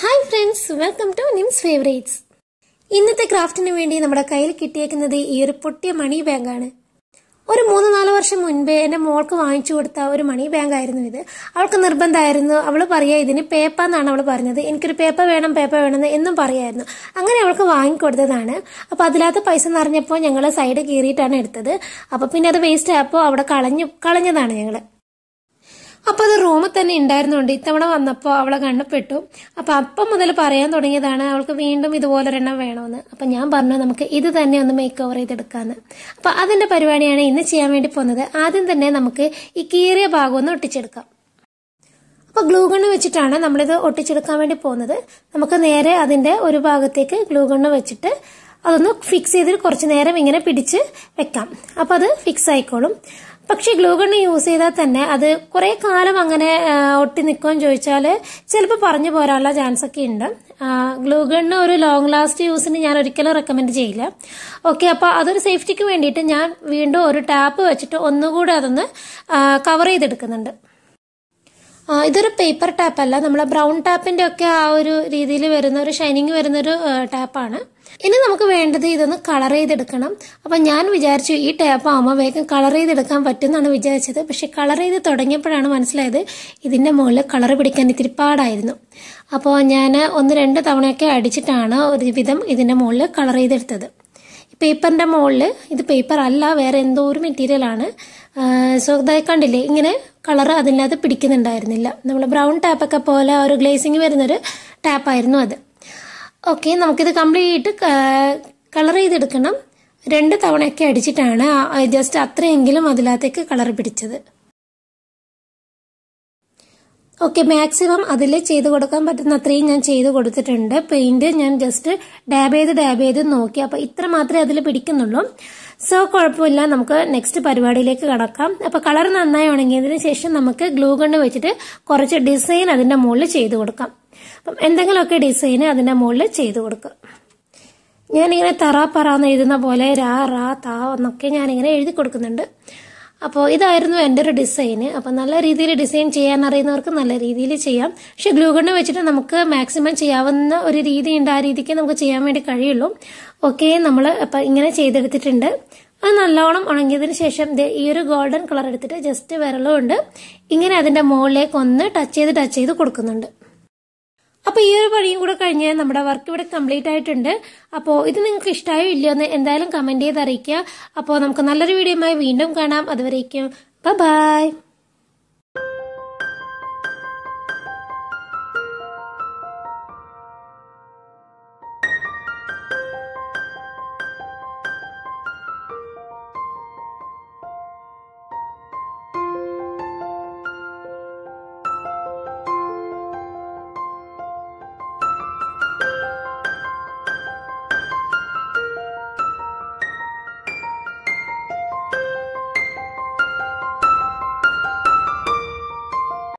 hi friends welcome to Nim's favourites ഇന്നത്തെ ക്രാഫ്റ്റിന് വേണ്ടി നമ്മുടെ കയ്യിൽ കിട്ടിയേക്കുന്നത് ഈ ഒരു പൊട്ടിയ മണി ബാങ്കാണ് ഒരു മൂന്ന് നാല് വർഷം മുൻപേ എൻ്റെ മോൾക്ക് വാങ്ങിച്ചു കൊടുത്ത ഒരു മണി ബാങ്ക് ആയിരുന്നു ഇത് അവൾക്ക് നിർബന്ധമായിരുന്നു അവൾ പറയുക ഇതിന് പേപ്പ എന്നാണ് അവൾ പറഞ്ഞത് എനിക്കൊരു പേപ്പർ വേണം പേപ്പർ വേണം എന്നും പറയായിരുന്നു അങ്ങനെ അവൾക്ക് വാങ്ങിക്കൊടുത്തതാണ് അപ്പോൾ അതിലാത്ത പൈസ നിറഞ്ഞപ്പോൾ ഞങ്ങൾ സൈഡ് കീറിയിട്ടാണ് എടുത്തത് അപ്പോൾ പിന്നെ അത് വേസ്റ്റ് ആയപ്പോൾ അവിടെ കളഞ്ഞു കളഞ്ഞതാണ് ഞങ്ങൾ അപ്പൊ അത് റൂമിൽ തന്നെ ഉണ്ടായിരുന്നുകൊണ്ട് ഇത്തവണ വന്നപ്പോൾ അവളെ കണ്ണപ്പെട്ടു അപ്പൊ അപ്പം മുതൽ പറയാൻ തുടങ്ങിയതാണ് അവൾക്ക് വീണ്ടും ഇതുപോലൊരെണ്ണം വേണമെന്ന് അപ്പൊ ഞാൻ പറഞ്ഞു നമുക്ക് ഇത് തന്നെ ഒന്ന് മേക്ക് ഓവർ ചെയ്തെടുക്കാന്ന് അപ്പൊ അതിന്റെ പരിപാടിയാണ് ഇന്ന് ചെയ്യാൻ വേണ്ടി പോകുന്നത് ആദ്യം തന്നെ നമുക്ക് ഈ കീറിയ ഭാഗം ഒന്ന് ഒട്ടിച്ചെടുക്കാം അപ്പൊ ഗ്ലൂ വെച്ചിട്ടാണ് നമ്മളിത് ഒട്ടിച്ചെടുക്കാൻ വേണ്ടി പോകുന്നത് നമുക്ക് നേരെ അതിന്റെ ഒരു ഭാഗത്തേക്ക് ഗ്ലൂ വെച്ചിട്ട് അതൊന്ന് ഫിക്സ് ചെയ്തിട്ട് കുറച്ച് നേരം ഇങ്ങനെ പിടിച്ച് വെക്കാം അപ്പൊ അത് ഫിക്സ് ആയിക്കോളും പക്ഷെ ഗ്ലൂഗണ് യൂസ് ചെയ്താൽ തന്നെ അത് കുറേ കാലം അങ്ങനെ ഒട്ടി നിൽക്കുമെന്ന് ചോദിച്ചാൽ ചിലപ്പോൾ പറഞ്ഞു പോരാനുള്ള ചാൻസ് ഒക്കെ ഉണ്ട് ഗ്ലൂഗണ് ഒരു ലോങ് ലാസ്റ്റ് യൂസിന് ഞാൻ ഒരിക്കലും റെക്കമെൻഡ് ചെയ്യില്ല ഓക്കെ അപ്പോൾ അതൊരു സേഫ്റ്റിക്ക് വേണ്ടിയിട്ട് ഞാൻ വീണ്ടും ഒരു ടാപ്പ് വെച്ചിട്ട് ഒന്നുകൂടെ അതൊന്ന് കവർ ചെയ്തെടുക്കുന്നുണ്ട് ഇതൊരു പേപ്പർ ടാപ്പ് അല്ല നമ്മളെ ബ്രൗൺ ടാപ്പിന്റെ ഒക്കെ ആ ഒരു രീതിയിൽ വരുന്ന ഒരു ഷൈനിങ് വരുന്ന ഒരു ടാപ്പാണ് ഇനി നമുക്ക് വേണ്ടത് ഇതൊന്ന് കളർ ചെയ്തെടുക്കണം അപ്പൊ ഞാൻ വിചാരിച്ചു ഈ ടാപ്പ് ആകുമ്പോൾ വേഗം കളർ ചെയ്തെടുക്കാൻ എന്നാണ് വിചാരിച്ചത് പക്ഷെ കളർ ചെയ്ത് തുടങ്ങിയപ്പോഴാണ് മനസ്സിലായത് ഇതിന്റെ മുകളിൽ കളർ പിടിക്കാൻ ഇത്തിരി പാടായിരുന്നു അപ്പോൾ ഞാൻ ഒന്ന് രണ്ട് തവണയൊക്കെ അടിച്ചിട്ടാണ് ഒരുവിധം ഇതിൻ്റെ മുകളിൽ കളർ ചെയ്തെടുത്തത് പേപ്പറിൻ്റെ മുകളിൽ ഇത് പേപ്പർ അല്ല വേറെ എന്തോ ഒരു മെറ്റീരിയലാണ് സോ ഇതായി കണ്ടില്ലേ ഇങ്ങനെ കളർ അതിനകത്ത് പിടിക്കുന്നുണ്ടായിരുന്നില്ല നമ്മൾ ബ്രൗൺ ടാപ്പൊക്കെ പോലെ ഒരു ഗ്ലേസിങ് വരുന്നൊരു ടാപ്പായിരുന്നു അത് ഓക്കെ നമുക്കിത് കംപ്ലീറ്റ് കളർ ചെയ്തെടുക്കണം രണ്ട് തവണയൊക്കെ അടിച്ചിട്ടാണ് ജസ്റ്റ് അത്രയെങ്കിലും അതിനകത്തേക്ക് കളർ പിടിച്ചത് ഓക്കെ മാക്സിമം അതിൽ ചെയ്ത് കൊടുക്കാൻ പറ്റുന്ന അത്രയും ഞാൻ ചെയ്ത് കൊടുത്തിട്ടുണ്ട് പെയിന്റ് ഞാൻ ജസ്റ്റ് ഡാബ് ചെയ്ത് ഡാബ് ചെയ്ത് നോക്കി അപ്പോൾ ഇത്ര മാത്രമേ അതിൽ പിടിക്കുന്നുള്ളൂ സോ കുഴപ്പമില്ല നമുക്ക് നെക്സ്റ്റ് പരിപാടിയിലേക്ക് കടക്കാം അപ്പോൾ കളർ നന്നായി ഉണങ്ങിയതിന് ശേഷം നമുക്ക് ഗ്ലൂ കൊണ്ട് വെച്ചിട്ട് കുറച്ച് ഡിസൈൻ അതിൻ്റെ മുകളിൽ ചെയ്ത് കൊടുക്കാം അപ്പം എന്തെങ്കിലുമൊക്കെ ഡിസൈൻ അതിൻ്റെ മുകളിൽ ചെയ്ത് കൊടുക്കാം ഞാനിങ്ങനെ തറ പറ എന്ന് എഴുതുന്ന പോലെ രാ റാ താ എന്നൊക്കെ ഞാനിങ്ങനെ എഴുതി കൊടുക്കുന്നുണ്ട് അപ്പോൾ ഇതായിരുന്നു എൻ്റെ ഒരു ഡിസൈൻ അപ്പോൾ നല്ല രീതിയിൽ ഡിസൈൻ ചെയ്യാൻ അറിയുന്നവർക്ക് നല്ല രീതിയിൽ ചെയ്യാം പക്ഷേ ഗ്ലൂഗണ് വെച്ചിട്ട് നമുക്ക് മാക്സിമം ചെയ്യാവുന്ന ഒരു രീതി ഉണ്ട് ആ രീതിക്ക് നമുക്ക് ചെയ്യാൻ വേണ്ടി കഴിയുള്ളൂ ഓക്കെ നമ്മൾ അപ്പം ഇങ്ങനെ ചെയ്തെടുത്തിട്ടുണ്ട് അത് നല്ലോണം ഉണങ്ങിയതിന് ശേഷം ഈ ഒരു ഗോൾഡൻ കളർ എടുത്തിട്ട് ജസ്റ്റ് വിരലും ഇങ്ങനെ അതിൻ്റെ മുകളിലേക്ക് ഒന്ന് ടച്ച് ചെയ്ത് ടച്ച് ചെയ്ത് കൊടുക്കുന്നുണ്ട് അപ്പോൾ ഈ ഒരു പണിയും കൂടെ കഴിഞ്ഞാൽ നമ്മുടെ വർക്ക് ഇവിടെ കംപ്ലീറ്റ് ആയിട്ടുണ്ട് അപ്പോൾ ഇത് നിങ്ങൾക്ക് ഇഷ്ടമായോ ഇല്ലയോ എന്ന് എന്തായാലും കമൻറ്റ് ചെയ്ത് അറിയിക്കുക അപ്പോൾ നമുക്ക് നല്ലൊരു വീഡിയോയുമായി വീണ്ടും കാണാം അതുവരേക്കും ബൈ